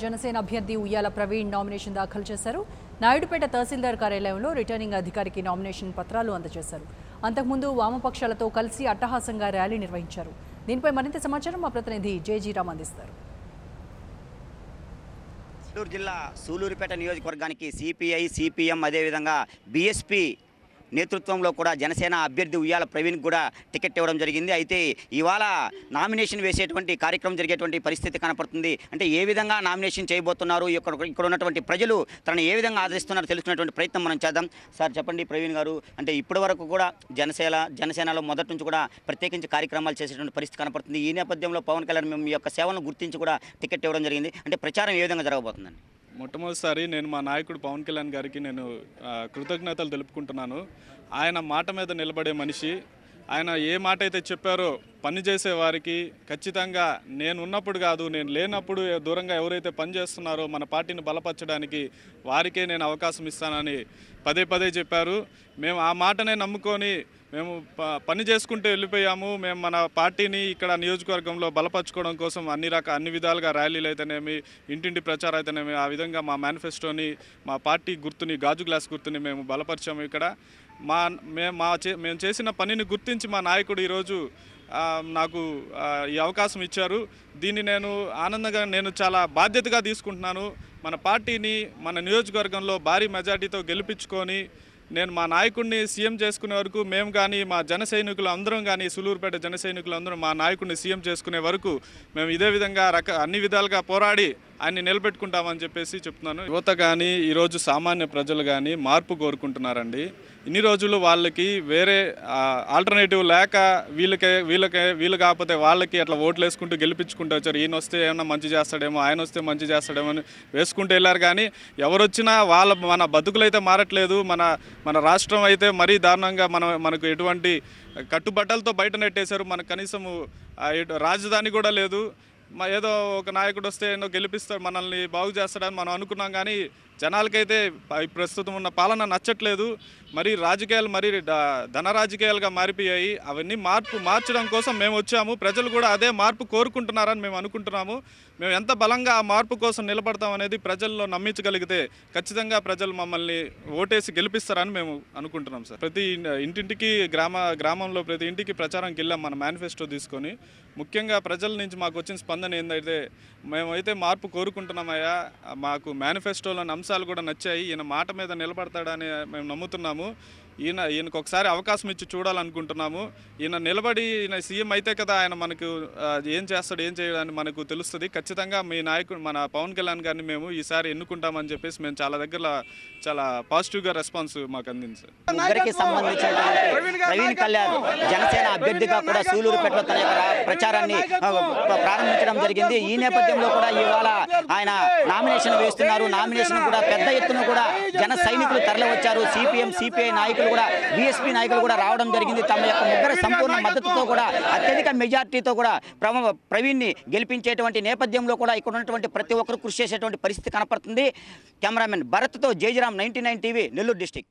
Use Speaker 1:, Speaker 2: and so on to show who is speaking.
Speaker 1: జనసేన అభ్యర్థి ఉయ్యాల ప్రవీణ్ నామినేషన్ దాఖలు చేశారు నాయుడుపేట తహసీల్దార్ కార్యాలయంలో రిటర్నింగ్ అధికారికి నామినేషన్ పత్రాలు అందజేశారు అంతకుముందు వామపక్షాలతో కలిసి అట్టహాసంగా ర్యాలీ నిర్వహించారు దీనిపై మరింత సమాచారం మా ప్రతినిధి జేజీరామ్ అందిస్తారు
Speaker 2: జిల్లా సూలూరుపేట నియోజకవర్గానికి సిపిఐ సిపిఎం అదేవిధంగా బీఎస్పీ నేతృత్వంలో కూడా జనసేన అభ్యర్థి ఉయ్యాల ప్రవీణ్ కూడా టికెట్ ఇవ్వడం జరిగింది అయితే ఇవాళ నామినేషన్ వేసేటువంటి కార్యక్రమం జరిగేటువంటి పరిస్థితి కనపడుతుంది అంటే ఏ విధంగా నామినేషన్ చేయబోతున్నారు ఇక్కడ ఇక్కడ ఉన్నటువంటి ప్రజలు తనను ఏ విధంగా ఆదరిస్తున్నారో తెలుసుకునేటువంటి ప్రయత్నం మనం చేద్దాం సార్ చెప్పండి ప్రవీణ్ గారు అంటే ఇప్పటి వరకు కూడా జనసేన జనసేనలో మొదటి నుంచి కూడా ప్రత్యేకించి కార్యక్రమాలు చేసేటువంటి పరిస్థితి కనపడుతుంది ఈ నేపథ్యంలో పవన్ కళ్యాణ్ మేము యొక్క సేవలను గుర్తించి కూడా టికెట్ ఇవ్వడం జరిగింది అంటే ప్రచారం
Speaker 1: ఏ విధంగా జరగబోతుందండి మొట్టమొదటిసారి నేను మా నాయకుడు పవన్ కళ్యాణ్ గారికి నేను కృతజ్ఞతలు తెలుపుకుంటున్నాను ఆయన మాట మీద నిలబడే మనిషి ఆయన ఏ మాట అయితే చెప్పారో పనిచేసే వారికి ఖచ్చితంగా నేను ఉన్నప్పుడు కాదు నేను లేనప్పుడు దూరంగా ఎవరైతే పనిచేస్తున్నారో మన పార్టీని బలపరచడానికి వారికే నేను అవకాశం ఇస్తానని పదే పదే చెప్పారు మేము ఆ మాటనే నమ్ముకొని మేము పని చేసుకుంటూ వెళ్ళిపోయాము మేము మన పార్టీని ఇక్కడ నియోజకవర్గంలో బలపరచుకోవడం కోసం అన్ని రకాల అన్ని విధాలుగా ర్యాలీలు అయితేనేమి ఇంటింటి ప్రచారం అయితేనేమి ఆ విధంగా మా మేనిఫెస్టోని మా పార్టీ గుర్తుని గాజు గ్లాస్ గుర్తుని మేము బలపరిచాము ఇక్కడ మా మేము మా చే మేము చేసిన పనిని గుర్తించి మా నాయకుడు ఈరోజు నాకు ఈ అవకాశం ఇచ్చారు దీన్ని నేను ఆనందంగా నేను చాలా బాధ్యతగా తీసుకుంటున్నాను మన పార్టీని మన నియోజకవర్గంలో భారీ మెజార్టీతో గెలిపించుకొని నేను మా నాయకుడిని సీఎం చేసుకునే వరకు మేము కానీ మా జన సైనికులు అందరం కానీ సులూరుపేట జన సైనికులు అందరం మా నాయకుడిని సీఎం చేసుకునే వరకు మేము ఇదే విధంగా రక అన్ని విధాలుగా పోరాడి ఆయన్ని నిలబెట్టుకుంటామని చెప్పేసి చెప్తున్నాను యువత కానీ ఈరోజు సామాన్య ప్రజలు కానీ మార్పు కోరుకుంటున్నారండి ఇన్ని రోజులు వాళ్ళకి వేరే ఆల్టర్నేటివ్ లేక వీళ్ళకే వీళ్ళకే వీళ్ళు కాకపోతే వాళ్ళకి అట్లా ఓట్లు వేసుకుంటూ గెలిపించుకుంటూ వచ్చారు ఈయన వస్తే ఏమన్నా మంచి చేస్తాడేమో ఆయన వస్తే మంచి చేస్తాడేమో అని వేసుకుంటూ వెళ్ళారు కానీ ఎవరొచ్చినా వాళ్ళ మన బతుకులైతే మారట్లేదు మన మన రాష్ట్రం అయితే మరీ దారుణంగా మన మనకు ఎటువంటి కట్టుబట్టలతో బయట నెట్టేశారు మనకు కనీసం రాజధాని కూడా లేదు ఏదో ఒక నాయకుడు వస్తే ఏదో గెలిపిస్తాడు మనల్ని బాగు చేస్తాడని మనం అనుకున్నాం కానీ జనాలకైతే ప్రస్తుతం ఉన్న పాలన నచ్చట్లేదు మరి రాజకీయాలు మరి ధన రాజకీయాలుగా మారిపోయాయి అవన్నీ మార్పు మార్చడం కోసం మేము వచ్చాము ప్రజలు కూడా అదే మార్పు కోరుకుంటున్నారని మేము అనుకుంటున్నాము మేము ఎంత బలంగా ఆ మార్పు కోసం నిలబడతాం అనేది ప్రజల్లో నమ్మించగలిగితే ఖచ్చితంగా ప్రజలు మమ్మల్ని ఓటేసి గెలిపిస్తారని మేము అనుకుంటున్నాం సార్ ప్రతి ఇంటింటికి గ్రామ గ్రామంలో ప్రతి ఇంటికి ప్రచారంకి వెళ్ళాం మన మేనిఫెస్టో తీసుకొని ముఖ్యంగా ప్రజల నుంచి మాకు వచ్చిన స్పందన ఏంటైతే మేమైతే మార్పు కోరుకుంటున్నామయ్యా మాకు మేనిఫెస్టోలోని అంశం అంశాలు కూడా నచ్చాయి ఈయన మాట మీద నిలబడతాడని మేము నమ్ముతున్నాము ఈయన ఈయనకు ఒకసారి అవకాశం ఇచ్చి చూడాలనుకుంటున్నాము ఈయన నిలబడి ఈయన సీఎం అయితే కదా ఆయన మనకు ఏం చేస్తాడు ఏం చేయడని మనకు తెలుస్తుంది ఖచ్చితంగా మీ నాయకుడు మన పవన్ కళ్యాణ్ గారిని మేము ఈసారి ఎన్నుకుంటామని చెప్పేసి మేము చాలా దగ్గర చాలా పాజిటివ్గా రెస్పాన్స్ మాకు అందింది సార్
Speaker 2: కళ్యాణ్ జనసేన కూడా ప్రచారాన్ని ప్రారంభించడం జరిగింది ఈ నేపథ్యంలో కూడా ఇవాళ ఆయన నామినేషన్ వేస్తున్నారు నామినేషన్ కూడా పెద్ద ఎత్తున కూడా జన సైనికులు తరలి వచ్చారు సిపిఎం సిపిఐ నాయకులు కూడా బీఎస్పీ నాయకులు కూడా రావడం జరిగింది తమ యొక్క ముగ్గురు సంపూర్ణ మద్దతుతో కూడా అత్యధిక మెజార్టీతో కూడా ప్రవీణ్ని గెలిపించేటువంటి నేపథ్యంలో కూడా ఇక్కడ ఉన్నటువంటి ప్రతి ఒక్కరు కృషి చేసేటువంటి పరిస్థితి కనపడుతుంది కెమెరామెన్ భరత్తో జయజరామ్ నైన్టీ టీవీ నెల్లూరు డిస్టిక్